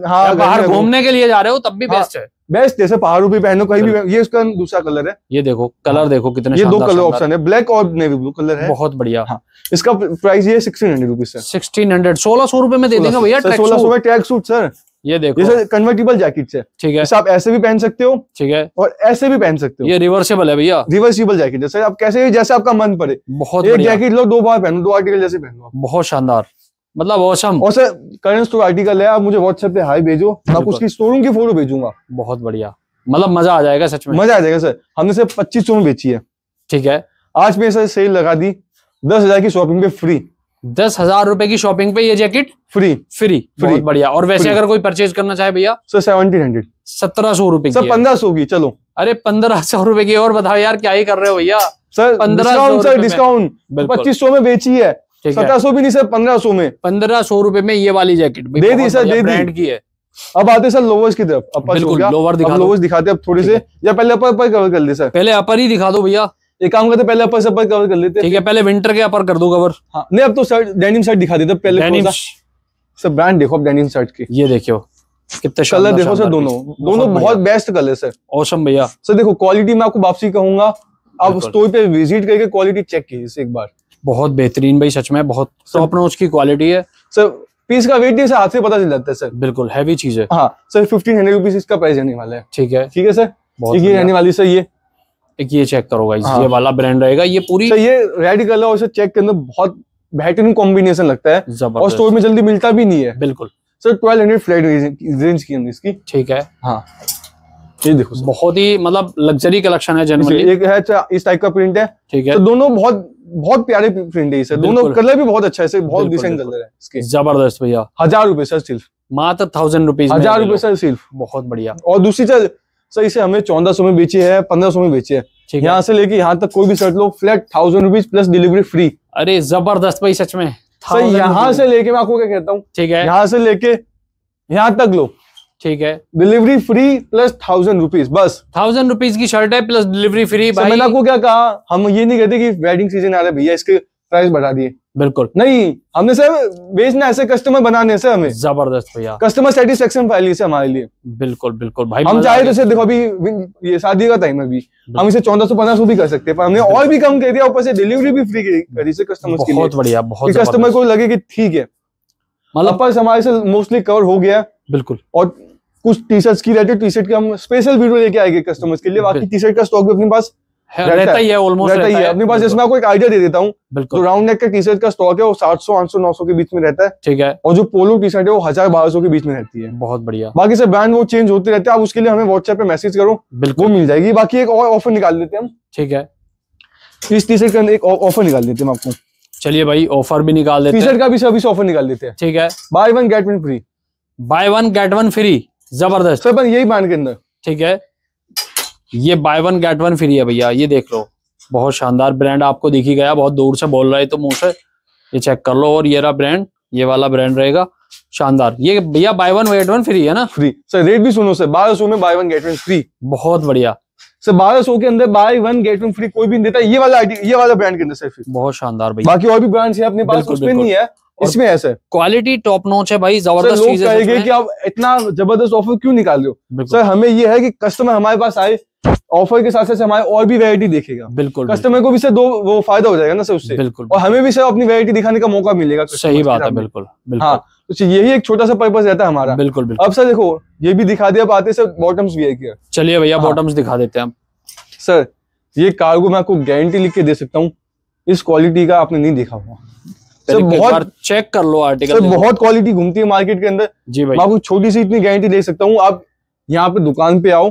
हाँ बाहर घूमने के लिए जा रहे हो तब भी बेस्ट हाँ, है बेस्ट जैसे पहाड़ों भी पहनो कहीं भी ये इसका दूसरा कलर है ये देखो कलर हाँ। देखो कितने ये दो कलर ऑप्शन है ब्लैक और नेवी ब्लू कलर है बहुत बढ़िया हाँ। इसका प्राइस ये sixteen hundred rupees sixteen hundred सोलह सौ रुपए में दे देंगे भैया सोलह सौ में ट्रैक सूट सर ये देखो जैसे कन्वर्टेबल जैकेट से ठीक है आप ऐसे भी पहन सकते हो ठीक है और ऐसे भी पहन सकते हो ये रिवर्सेबल है भैया रिवर्सिबल जैकेट जैसे आप कैसे जैसे आपका मन पड़े बहुत जैकेट लो दो बार पहनो दो आर्टिकल जैसे पहनो बहुत शानदार मतलब औसम और सर करंट स्टॉक आर्टिकल है आप मुझे व्हाट्सएप पे हाई भेजो आपको उसकी शोरूम की फोटो भेजूंगा बहुत बढ़िया मतलब मजा आ जाएगा सच में मजा आ जाएगा सर हमने सिर्फ पच्चीस सौ में बेची है ठीक है आज मैं सर सेल लगा दी दस हजार की शॉपिंग पे फ्री दस हजार रुपए की शॉपिंग पे ये जैकेट फ्री फ्री फ्री बढ़िया और वैसे अगर कोई परचेज करना चाहे भैया सर सेवनटीन हंड्रेड सत्रह सौ रुपए सर पंद्रह सौ की चलो अरे पंद्रह सौ रुपए की और बताओ यार क्या ही कर रहे हो भैया सर पंद्रह सौ डिस्काउंट पच्चीस सौ में बेची है सत्रह सौ भी नहीं सर पंद्रह सौ में पंद्रह सौ रुपए में ये वाली जैकेट दे दी सर दे दी की है अब आते सर लोवर्स की तरफ लोवर दिखा लोवर्स दिखाते अब थोड़ी से या पहले अपर अपर कवर कर ले सर पहले अपर ही दिखा दो भैया एक काम करते पहले अपर से अपर कवर कर लेते ठीक है पहले विंटर के अपर कर दो कवर हाँ नहीं अब तो शर्ट डेनिम शर्ट दिखा देते पहले सर ब्रांड देखो अब डेनिम शर्ट की ये देखो कितने कलर देखो सर दोनों दोनों बहुत बेस्ट कलर सर औसम भैया सर देखो क्वालिटी मैं आपको वापसी कहूंगा आप स्टोर पे विजिट करके क्वालिटी चेक कीजिए एक बार बहुत बेहतरीन भाई सच में बहुत टॉप नॉच की क्वालिटी है सर पीस का वेट नहीं सर हाथ से पता चल जाता है सर बिल्कुल हैवी चीज है हाँ सर फिफ्टीन हंड्रेड रुपीज इसका प्राइस रहने वाला है ठीक है ठीक है सर ये रहने वाली सर ये एक ये चेक करोगा हाँ। ये वाला ब्रांड रहेगा ये पूरी सर ये रेड कलर और चेक के अंदर बहुत बेहतरीन कॉम्बिनेशन लगता है और स्टोर में जल्दी मिलता भी नहीं है बिल्कुल sir twelve hundred flat range की इसकी ठीक है हाँ ये देखो बहुत ही मतलब लग्जरी कलेक्शन है जनरली एक है अच्छा, इस टाइप का प्रिंट है ठीक है तो दोनों बहुत बहुत प्यारे प्रिंट है इसे दोनों कलर भी बहुत अच्छा है बहुत डिसेंट कलर है जबरदस्त भैया हजार रुपए सर सिर्फ मात्र थाउजेंड रुपीज हजार रुपए सर सिर्फ बहुत बढ़िया और दूसरी चीज सर इसे हमें चौदह सौ में बेची है पंद्रह सौ में बेची है यहाँ से लेके यहाँ तक कोई भी शर्ट लो flat thousand rupees plus delivery free अरे जबरदस्त भाई सच में सर यहाँ से लेके मैं आपको क्या कहता हूँ ठीक है यहाँ से लेके यहाँ तक लो ठीक है delivery free plus thousand rupees बस थाउजेंड रुपीज की शर्ट है प्लस डिलीवरी फ्री भाई मैंने आपको क्या कहा हम ये नहीं कहते कि वेडिंग सीजन आ रहा है भैया इसके प्राइस बढ़ा दिए बिल्कुल नहीं हमने सर बेचना ऐसे कस्टमर बनाने से हमें जबरदस्त भैया कस्टमर सेटिस्फेक्शन फैली से हमारे लिए बिल्कुल बिल्कुल भाई हम चाहे तो देखो अभी ये शादी का टाइम अभी हम इसे चौदह सौ पंद्रह सौ भी कर सकते हैं पर हमने और भी कम कह दिया ऊपर से डिलीवरी भी फ्री करी से कस्टमर बहुत बढ़िया बहुत कस्टमर को लगे की ठीक है मतलब हमारे से मोस्टली कवर हो गया बिल्कुल और कुछ टी शर्ट की रहती है टी शर्ट के हम स्पेशल वीडियो लेके आएंगे कस्टमर्स के लिए बाकी टी शर्ट का स्टॉक भी अपने पास रहता ही है अपने पास जिसमें आपको एक आइडिया दे देता हूँ तो राउंड नेक का टी शर्ट का स्टॉक है वो सात सौ आठ सौ नौ सौ के बीच में रहता है ठीक है और जो पोलो टी शर्ट है वो हजार बारह सौ के बीच में रहती है बहुत बढ़िया बाकी सर ब्रांड वो चेंज होते रहते हैं आप उसके लिए हमें व्हाट्सएप पे मैसेज करो बिल्कुल मिल जाएगी बाकी एक और ऑफर निकाल देते हैं हम ठीक है इस टी शर्ट का एक ऑफर निकाल देते हैं आपको चलिए भाई ऑफर भी निकाल देते हैं टी शर्ट का भी सर्विस ऑफर निकाल देते हैं ठीक है buy one get one free buy one get one free जबरदस्त यही बांध के अंदर ठीक है ये buy one get one free है भैया ये देख लो बहुत शानदार ब्रांड आपको दिखी गया बहुत दूर से बोल रहा है तो मुंह से ये चेक कर लो और ये रहा ब्रांड ये वाला ब्रांड रहेगा शानदार ये भैया buy one get one free है ना फ्री सर रेट भी सुनो सर बारह सौ में buy one get one free बहुत बढ़िया सर बारह सौ के अंदर buy one get one free कोई भी नहीं देता ये वाला ये वाला ब्रांड के अंदर सर बहुत शानदार भैया बाकी और भी ब्रांड्स है अपने पास उसमें नहीं है इसमें ऐसा है क्वालिटी टॉप नोच है भाई जबरदस्त चीज है कि आप इतना जबरदस्त ऑफर क्यों निकाल रहे हो सर हमें ये है कि कस्टमर हमारे पास आए ऑफर के साथ साथ हमारे और भी वैरायटी देखेगा बिल्कुल कस्टमर को भी सर दो वो फायदा हो जाएगा ना सर उससे बिल्कुल और हमें भी सर अपनी वैरायटी दिखाने का मौका मिलेगा सही बात है बिल्कुल हाँ तो यही एक छोटा सा पर्पज रहता है हमारा बिल्कुल, अब सर देखो ये भी दिखा दिया आते सर बॉटम्स भी है चलिए भैया बॉटम्स हाँ। दिखा देते हैं सर ये कार्गो मैं आपको गारंटी लिख के दे सकता हूँ इस क्वालिटी का आपने नहीं देखा हुआ सर बहुत चेक कर लो आर्टिकल बहुत क्वालिटी घूमती है मार्केट के अंदर जी भाई मैं आपको छोटी सी इतनी गारंटी दे सकता हूँ आप यहाँ पे दुकान पे आओ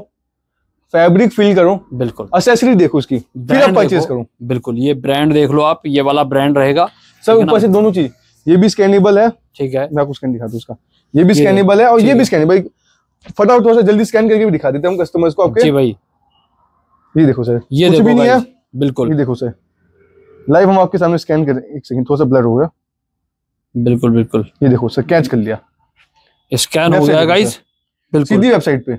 फैब्रिक फील करो बिल्कुल असेसरी देखो उसकी फिर आप परचेज करो बिल्कुल ये ब्रांड देख लो आप ये वाला ब्रांड रहेगा सर ऊपर से दोनों चीज ये भी स्कैनेबल है ठीक है मैं आपको स्कैन दिखाता हूँ उसका ये भी स्कैनेबल है और ये भी स्कैनेबल फटाफट थोड़ा सा जल्दी स्कैन करके भी दिखा देते हैं हम कस्टमर्स को आपके जी भाई ये देखो सर ये कुछ भी नहीं है बिल्कुल ये देखो सर लाइव हम आपके सामने स्कैन करें एक सेकंड थोड़ा सा ब्लर हो गया बिल्कुल बिल्कुल ये देखो सर कैच कर लिया स्कैन हो गया गाइस बिल्कुल सीधी वेबसाइट पे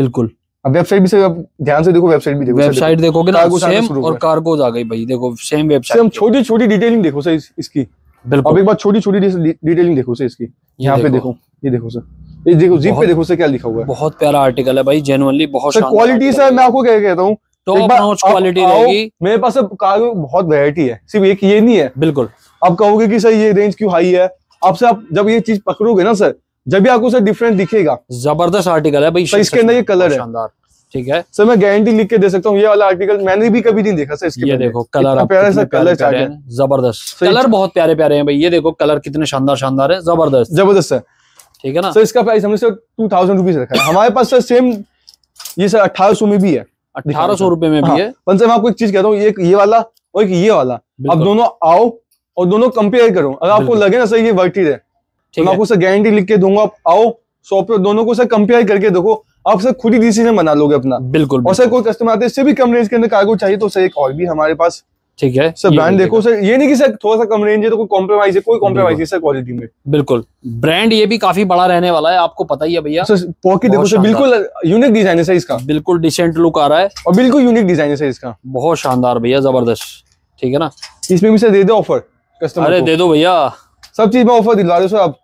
बिल्कुल अब वेबसाइट भी सर ध्यान से देखो वेबसाइट भी देखो वेबसाइट देखोगे ना सेम और कार्गोज आ गई भाई देखो सेम वेबसाइट सेम छोटी छोटी डिटेलिंग देखो सर इसकी बिल्कुल अब एक बार छोटी छोटी डिटेलिंग देखो सर इसकी यहाँ पे देखो ये देखो सर ये देखो जीप पे देखो सर क्या लिखा हुआ है बहुत प्यारा आर्टिकल है भाई जेनुअनली बहुत क्वालिटी सर मैं आपको क्या कहता हूँ टॉप नॉच क्वालिटी रहेगी मेरे पास कार में बहुत वेरायटी है सिर्फ एक ये नहीं है बिल्कुल आप कहोगे की सर ये रेंज क्यों हाई है आपसे आप जब ये चीज पकड़ोगे ना सर जब भी आपको सर डिफरेंट दिखेगा जबरदस्त आर्टिकल है भाई सर इसके अंदर ये कलर है शानदार ठीक है सर मैं गारंटी लिख के दे सकता हूँ ये वाला आर्टिकल मैंने भी कभी नहीं देखा सर इसके ये देखो कलर प्यारे सर कलर चार्ट जबरदस्त कलर बहुत प्यारे प्यारे हैं भाई ये देखो कलर कितने शानदार शानदार है जबरदस्त जबरदस्त है ठीक है ना सर इसका प्राइस हमने सर टू थाउजेंड रुपीज रखा है हमारे पास सर सेम ये सर अठारह सौ में भी है अठारह सौ रुपए में भी हाँ, है मैं आपको एक चीज कहता हूँ ये ये वाला और एक ये वाला अब दोनों आओ और दोनों कंपेयर करो अगर आपको लगे ना सर ये वर्थ है तो मैं आपको गारंटी लिख के दूंगा आप आओ शॉप पे दोनों को सर कंपेयर करके देखो आप सर खुद ही डिसीजन बना लोगे अपना बिल्कुल और सर कोई कस्टमर आते हैं इससे भी कम रेंज के अंदर कार्गो चाहिए तो सर एक और भी हमारे पास ठीक है सर ब्रांड देखो सर ये नहीं कि सर थोड़ा सा कम रेंज है तो कोई कॉम्प्रोमाइज है कोई कॉम्प्रोमाइज है सर क्वालिटी में बिल्कुल ब्रांड ये भी काफी बड़ा रहने वाला है आपको पता ही है भैया सर पॉकी देखो सर बिल्कुल यूनिक डिजाइन है सर इसका बिल्कुल डिसेंट लुक आ रहा है और बिल्कुल यूनिक डिजाइन है सर इसका बहुत शानदार भैया जबरदस्त ठीक है ना इसमें भी सर दे दो ऑफर कस्टमर अरे दे दो भैया सब चीज में ऑफर रहे दो सर आप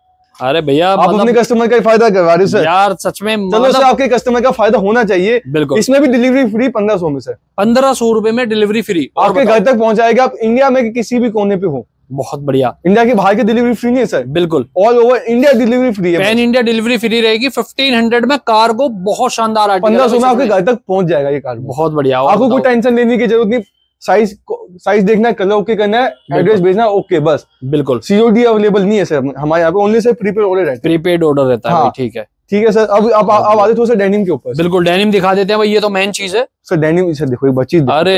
अरे भैया आप मतलब अपने कस्टमर का फायदा करवा रहे यार सच में चलो मतलब सर आपके कस्टमर का फायदा होना चाहिए बिल्कुल इसमें भी डिलीवरी फ्री पंद्रह सौ में सर पंद्रह सौ रूपये में डिलीवरी फ्री आपके घर तक पहुंचाएगा आप इंडिया में किसी भी कोने पे हो बहुत बढ़िया इंडिया के बाहर की डिलीवरी फ्री नहीं है सर बिल्कुल all over India delivery free है इंडिया डिलीवरी फ्री रहेगी फिफ्टीन हंड्रेड में कार को बहुत शानदार पंद्रह सौ में आपके घर तक पहुंच जाएगा ये कार बहुत बढ़िया आपको कोई टेंशन लेने की जरूरत नहीं साइज साइज देखना कलर ओके करना है एड्रेस भेजना ओके बस बिल्कुल सीओडी अवेलेबल नहीं है सर हमारे यहाँ पे ओनली सर प्रीपेड ऑर्डर है प्रीपेड ऑर्डर रहता है हाँ। ठीक है ठीक है सर अब आप आप हाँ। आते थोड़ा डेनिम के ऊपर बिल्कुल डेनिम दिखा देते हैं भाई ये तो मेन चीज है सर डेनिम सर देखो बच्ची अरे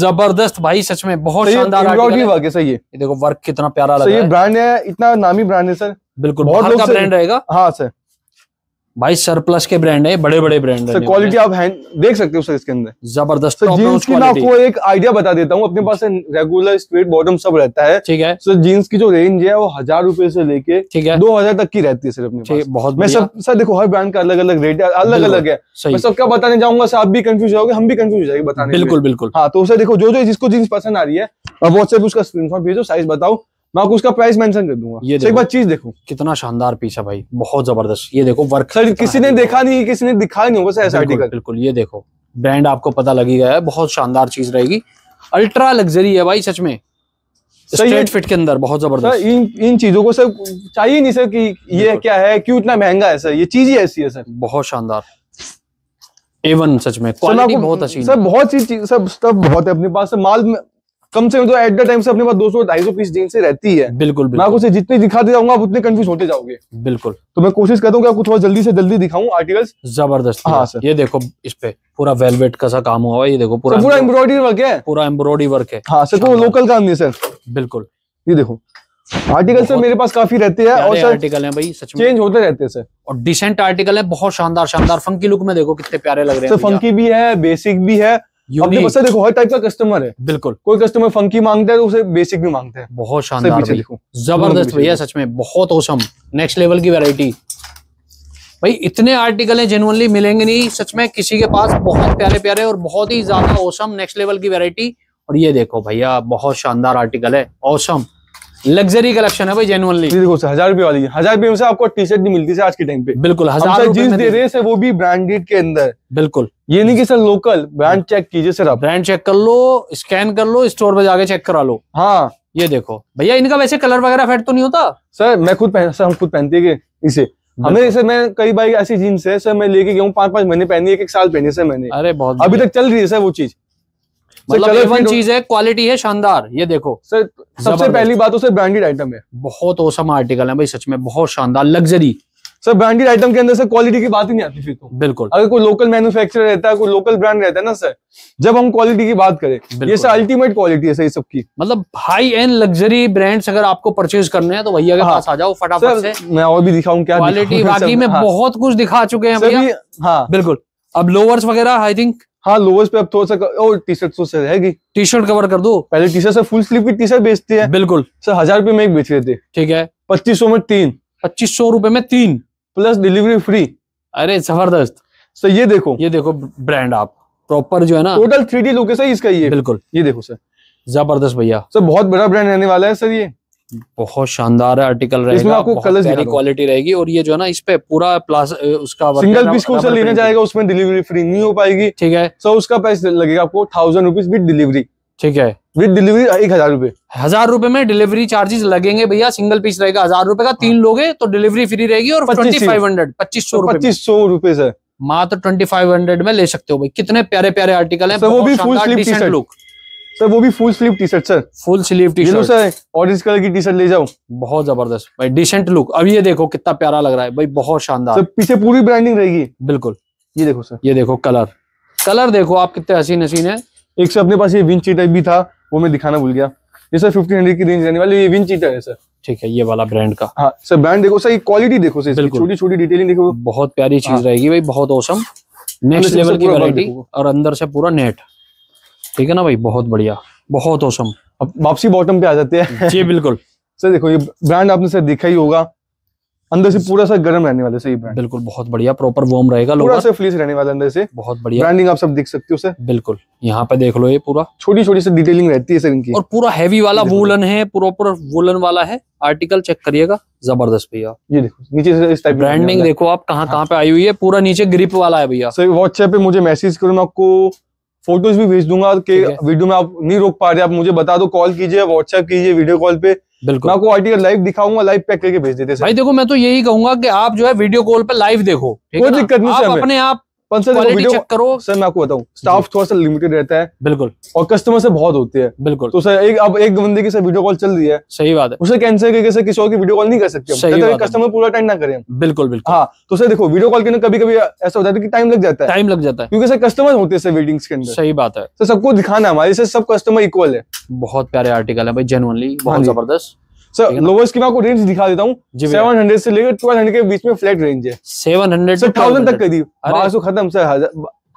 जबरदस्त भाई सच में बहुत शानदार वर्क है सर ये देखो वर्क कितना प्यारा लग रहा है ब्रांड है इतना नामी ब्रांड है सर बिल्कुल बहुत का ब्रांड रहेगा हाँ सर भाई सरप्लस के ब्रांड है बड़े बड़े ब्रांड है क्वालिटी आप हैं, देख सकते हो सर इसके अंदर जबरदस्त जींस की मैं आपको एक आइडिया बता देता हूँ अपने पास रेगुलर स्ट्रेट बॉटम सब रहता है ठीक है सर जींस की जो रेंज है वो हजार रूपए से लेके ठीक है दो हजार तक की रहती है सर अपने बहुत मैं सब सर देखो हर ब्रांड का अलग अलग रेट है अलग अलग है मैं सबका बताने जाऊंगा सर आप भी कंफ्यूज हो हम भी कंफ्यूज हो जाएंगे बताने बिल्कुल बिल्कुल हाँ तो सर देखो जो जो जिसको जींस पसंद आ रही है व्हाट्सएप उसका स्क्रीन भेजो साइज बताओ मैं आपको उसका प्राइस मेंशन कर दूंगा ये तो एक बार चीज देखो कितना शानदार पीस है भाई बहुत जबरदस्त ये देखो वर्क सर किसी ने देखा नहीं किसी ने दिखा नहीं होगा सर का बिल्कुल ये देखो ब्रांड आपको पता लगी गया है बहुत शानदार चीज रहेगी अल्ट्रा लग्जरी है भाई सच में स्ट्रेट फिट के अंदर बहुत जबरदस्त इन इन चीजों को सर चाहिए नहीं सर कि ये क्या है क्यों इतना महंगा है सर ये चीज ही ऐसी है सर बहुत शानदार एवन सच में क्वालिटी बहुत अच्छी सर बहुत सी चीज सब सब बहुत है अपने पास माल में कम से कम तो एट द टाइम से अपने पास दो सौ ढाई सौ पीस जीन्स रहती है बिल्कुल, बिल्कुल। मैं आपको जितनी दिखाते जाऊंगा आप उतने कंफ्यूज होते जाओगे बिल्कुल तो मैं कोशिश करता हूँ कि आपको थोड़ा जल्दी से जल्दी दिखाऊं आर्टिकल्स जबरदस्त हाँ सर ये देखो इस पे पूरा वेलवेट का सा काम हुआ है ये देखो पूरा पूरा एम्ब्रॉयडरी वर्क है पूरा एम्ब्रॉयडरी वर्क है हाँ सर तो लोकल काम नहीं सर बिल्कुल ये देखो आर्टिकल सर मेरे पास काफी रहते हैं और सर आर्टिकल हैं भाई सच में चेंज होते रहते हैं सर और डिसेंट आर्टिकल है बहुत शानदार शानदार फंकी लुक में देखो कितने प्यारे लग रहे हैं सर फंकी भी है बेसिक भी है अपने पास देखो हर टाइप का कस्टमर है बिल्कुल कोई कस्टमर फंकी मांगता है तो उसे बेसिक भी बहुत शानदार जबरदस्त भैया सच में बहुत औसम नेक्स्ट लेवल की वेरायटी भाई इतने आर्टिकल हैं जेनुअनली मिलेंगे नहीं सच में किसी के पास बहुत प्यारे प्यारे और बहुत ही ज्यादा औसम नेक्स्ट लेवल की वेरायटी और ये देखो भैया बहुत शानदार आर्टिकल है औसम लग्जरी कलेक्शन है भाई जेनुअनली देखो सर हजार रुपए वाली हजार रुपए से आपको टी शर्ट नहीं मिलती आज के टाइम पे बिल्कुल हजार जींस दे रहे हैं वो भी ब्रांडेड के अंदर बिल्कुल ये नहीं कि सर लोकल ब्रांड चेक कीजिए सर आप ब्रांड चेक कर लो स्कैन कर लो स्टोर पर जाके चेक करा लो हाँ ये देखो भैया इनका वैसे कलर वगैरह फेट तो नहीं होता सर मैं खुद पहन सर हम खुद पहनते हैं इसे हमें जैसे मैं कई बार ऐसी जीन्स है सर मैं लेके गया हूँ पांच पांच महीने पहनी एक साल पहनी सर मैंने अरे बहुत अभी तक चल रही है सर वो चीज मतलब वन चीज है क्वालिटी है शानदार ये देखो सर सबसे पहली बात तो सर ब्रांडेड आइटम है बहुत औसम आर्टिकल है भाई सच में बहुत शानदार लग्जरी सर ब्रांडेड आइटम के अंदर सर क्वालिटी की बात ही नहीं आती फिर तो बिल्कुल अगर कोई लोकल मैन्युफैक्चरर रहता है कोई लोकल ब्रांड रहता है ना सर जब हम क्वालिटी की बात करें ये सर अल्टीमेट क्वालिटी है सर ये सबकी मतलब हाई एंड लग्जरी ब्रांड्स अगर आपको परचेज करने हैं तो भैया के हाँ। पास आ जाओ फटाफट से मैं और भी दिखाऊं क्या क्वालिटी बाकी में हाँ। बहुत कुछ दिखा चुके हैं हाँ बिल्कुल अब लोअर्स वगैरह आई थिंक हाँ लोअर्स पे अब थोड़ा सा और टी शर्ट तो सर है टी शर्ट कवर कर दो पहले T shirt sir full sleeve की टी शर्ट बेचते हैं बिल्कुल सर हजार रुपए में एक बेच रहे थे ठीक है पच्चीस सौ में तीन पच्चीस सौ रुपए में तीन प्लस डिलीवरी फ्री अरे जबरदस्त सर ये देखो ये देखो ब्रांड आप प्रॉपर जो है ना टोटल थ्री डी लोकेशन इसका ये बिल्कुल ये देखो सर जबरदस्त भैया सर बहुत बड़ा ब्रांड रहने वाला है सर ये बहुत शानदार आर्टिकल रहेगा आपको क्वालिटी रहेगी और ये जो है ना इस पे पूरा प्लास उसका सिंगल पीस को लेना जाएगा उसमें डिलीवरी फ्री नहीं हो पाएगी ठीक है सो उसका प्राइस लगेगा आपको थाउजेंड रुपीज विद डिलीवरी ठीक है विद डिलीवरी एक हजार रूपए हजार रूपए में डिलीवरी चार्जेस लगेंगे भैया सिंगल पीस रहेगा हजार रुपए का तीन हाँ। लोगे तो डिलीवरी फ्री रहेगी और पच्चीस फाइव हंड्रेड पच्चीस सौ तो पच्चीस सौ रूपये सर मात्र ट्वेंटी फाइव हंड्रेड में ले सकते हो भाई कितने प्यारे प्यारे आर्टिकल है वो भी फुल लुक सर वो भी full sleeve T shirt sir full sleeve T shirt sir orange colour की टी शर्ट ले जाओ बहुत जबरदस्त भाई डिसेंट लुक अब ये देखो कितना प्यारा लग रहा है भाई बहुत शानदार सर पीछे पूरी ब्रांडिंग रहेगी बिल्कुल ये देखो सर ये देखो कलर कलर देखो आप कितने हसीन हसीन है एक सर अपने पास ये विंच चीटर भी था वो मैं दिखाना भूल गया ये सर फिफ्टीन हंड्रेड की रेंज रहने वाली ये विंच चीटर है सर ठीक है ये वाला ब्रांड का हाँ सर ब्रांड देखो सर क्वालिटी देखो सर छोटी छोटी डिटेलिंग देखो बहुत प्यारी चीज हाँ। रहेगी भाई बहुत औसम नेक्स्ट लेवल की वैरायटी और अंदर से पूरा नेट ठीक है ना भाई बहुत बढ़िया बहुत औसम अब वापसी बॉटम पे आ जाते हैं जी बिल्कुल सर देखो ये ब्रांड आपने सर देखा ही होगा अंदर से पूरा सा गर्म रहने वाले सही ब्रांड बिल्कुल बहुत बढ़िया प्रॉपर वार्म रहेगा पूरा से फ्लीस रहने वाले अंदर से बहुत बढ़िया ब्रांडिंग आप सब देख सकते हो सर बिल्कुल यहाँ पे देख लो ये पूरा छोटी छोटी सी डिटेलिंग रहती है सर इनकी और पूरा हैवी वाला वूलन है प्रॉपर वूलन वाला है आर्टिकल चेक करिएगा जबरदस्त भैया ये देखो नीचे से इस टाइप ब्रांडिंग देखो आप कहाँ कहाँ पे आई हुई है पूरा नीचे ग्रिप वाला है भैया सर व्हाट्सएप पे मुझे मैसेज करूँ आपको फोटोज भी भेज दूंगा कि वीडियो में आप नहीं रोक पा रहे आप मुझे बता दो कॉल कीजिए व्हाट्सएप कीजिए वीडियो कॉल पे बिल्कुल मैं आपको आर्टिकल लाइव दिखाऊंगा लाइव पैक करके भेज देते भाई देखो मैं तो यही कहूंगा कि आप जो है वीडियो कॉल पे लाइव देखो कोई दिक्कत नहीं आप अपने आप बिल्कुल और कस्टमर बहुत तो सर एक की सही बात है सकते कस्टमर पूरा करें बिल्कुल बिल्कुल हाँ तो सर देखो वीडियो कॉल के अंदर कभी कभी ऐसा है टाइम लग जाता है टाइम लग जाता है क्योंकि कस्टमर होते हैं सर सही बात है सबको दिखाना हमारे सब कस्टमर इक्वल है बहुत प्यारे आर्टिकल है भाई हाँ बहुत जबरदस्त सर लोवेस्ट की मैं आपको रेंज दिखा देता हूँ सेवन हंड्रेड से लेकर ट्वेल्व हंड्रेड के बीच में फ्लैट रेंज है सेवन हंड्रेड सर थाउजेंड तक कर दी सौ खत्म सर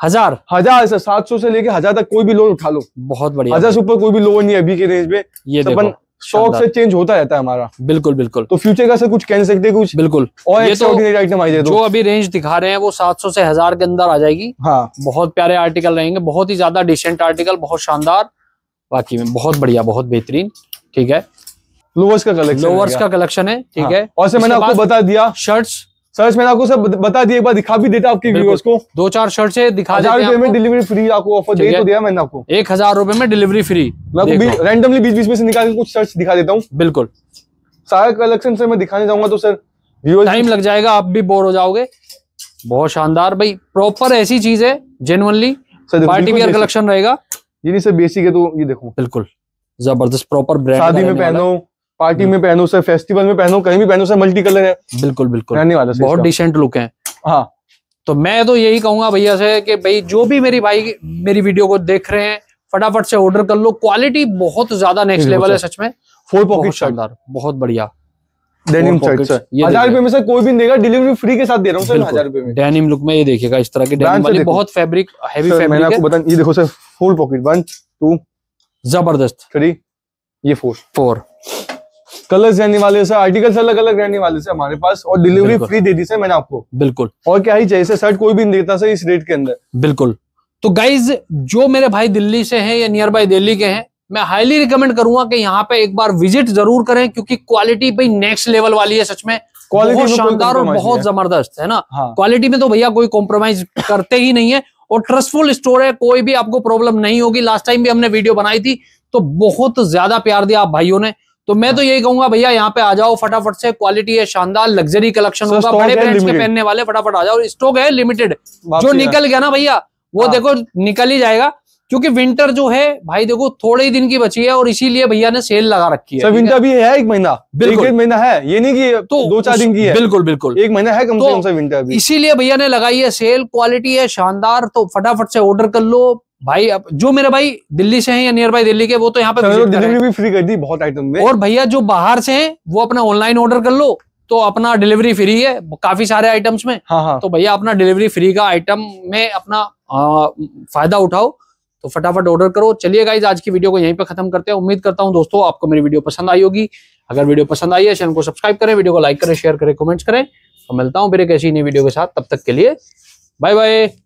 हजार हजार सर सात सौ से लेकर हजार तक कोई भी लोन उठा लो बहुत बढ़िया हजार से ऊपर कोई भी लोन नहीं अभी के रेंज में ये अपन शौक से चेंज होता रहता है हमारा बिल्कुल बिल्कुल तो फ्यूचर का सर कुछ कह सकते कुछ बिल्कुल और ये तो आइटम आई जो अभी रेंज दिखा रहे हैं वो सात सौ से हजार के अंदर आ जाएगी हाँ बहुत प्यारे आर्टिकल रहेंगे बहुत ही ज्यादा डिसेंट आर्टिकल बहुत शानदार बाकी में बहुत बढ़िया बहुत बेहतरीन ठीक है लोअर्स का कलेक्शन लोअर्स का कलेक्शन है ठीक हाँ। है और से मैंने आपको बता दिया शर्ट्स सर मैंने आपको सब बता दिया एक बार दिखा भी देता आपके व्यूअर्स को दो चार शर्ट है दिखा हजार रुपए में डिलीवरी फ्री आपको ऑफर दे तो दिया मैंने आपको एक हजार रुपए में डिलीवरी फ्री मैं भी रैंडमली बीच बीच में से निकाल के कुछ शर्ट दिखा देता हूँ बिल्कुल सारा कलेक्शन सर मैं दिखाने जाऊंगा तो सर व्यूअर्स टाइम लग जाएगा आप भी बोर हो जाओगे बहुत शानदार भाई प्रॉपर ऐसी चीज है जेनुअनली पार्टी वेयर कलेक्शन रहेगा ये नहीं सर बेसिक है तो ये देखो बिल्कुल जबरदस्त प्रॉपर ब्रांड शादी में पहनो पार्टी में पहनो सर फेस्टिवल में पहनो कहीं भी पहनो सर मल्टी कलर है बिल्कुल बिल्कुल रहने वाला बहुत डिसेंट लुक है हाँ तो मैं तो यही कहूंगा भैया से कि भाई जो भी मेरी भाई मेरी वीडियो को देख रहे हैं फटाफट से ऑर्डर कर लो क्वालिटी बहुत ज्यादा नेक्स्ट लेवल है सच में फोर पॉकेट शानदार बहुत बढ़िया डेनिम हजार रुपए में सर कोई भी देगा डिलीवरी फ्री के साथ दे रहा हूँ हजार रुपए में डेनिम लुक में ये देखिएगा इस तरह के बहुत फेब्रिक है आपको बता ये देखो sir four pocket one two जबरदस्त थ्री ये फोर फोर कलर्स रहने वाले सर आर्टिकल्स अलग अलग रहने वाले सर हमारे पास और डिलीवरी फ्री दे दी सर मैंने आपको बिल्कुल और क्या ही चाहिए सर शर्ट कोई भी नहीं देता सर इस रेट के अंदर बिल्कुल तो गाइज जो मेरे भाई दिल्ली से हैं या नियर बाई दिल्ली के हैं मैं हाईली रिकमेंड करूंगा कि यहाँ पे एक बार विजिट जरूर करें क्योंकि क्वालिटी भाई नेक्स्ट लेवल वाली है सच में क्वालिटी शानदार और बहुत जबरदस्त है ना हाँ। क्वालिटी में तो भैया कोई कॉम्प्रोमाइज करते ही नहीं है और ट्रस्टफुल स्टोर है कोई भी आपको प्रॉब्लम नहीं होगी लास्ट टाइम भी हमने वीडियो बनाई थी तो बहुत ज्यादा प्यार दिया आप भाइयों ने तो मैं तो हाँ। यही कहूंगा भैया यहाँ पे आ जाओ फटाफट से क्वालिटी है शानदार लग्जरी कलेक्शन होगा बड़े के पहनने वाले फटाफट आ जाओ स्टॉक है लिमिटेड जो निकल गया ना भैया वो हाँ। देखो निकल ही जाएगा क्योंकि विंटर जो है भाई देखो थोड़े ही दिन की बची है और इसीलिए भैया ने सेल लगा रखी है विंटर भी है एक महीना बिल्कुल एक महीना है ये नहीं की तो दो चार दिन की है बिल्कुल बिल्कुल एक महीना है कम से तो कम से विंटर इसीलिए भैया ने लगाई है सेल क्वालिटी है शानदार तो फटाफट से ऑर्डर कर लो भाई अब जो मेरे भाई दिल्ली से हैं या नियर बाई दिल्ली के वो तो यहाँ पे डिलीवरी भी फ्री कर दी बहुत आइटम में और भैया जो बाहर से हैं वो अपना ऑनलाइन ऑर्डर कर लो तो अपना डिलीवरी फ्री है काफी सारे आइटम्स में हाँ हाँ तो भैया अपना डिलीवरी फ्री का आइटम में अपना आ, फायदा उठाओ तो फटाफट ऑर्डर करो चलिए गाइज आज की वीडियो को यहीं पे खत्म करते हैं उम्मीद करता हूँ दोस्तों आपको मेरी वीडियो पसंद आई होगी अगर वीडियो पसंद आई है चैनल को सब्सक्राइब करें वीडियो को लाइक करें शेयर करें कमेंट्स करें तो मिलता हूँ फिर एक ऐसी नई वीडियो के साथ तब तक के लिए बाय बाय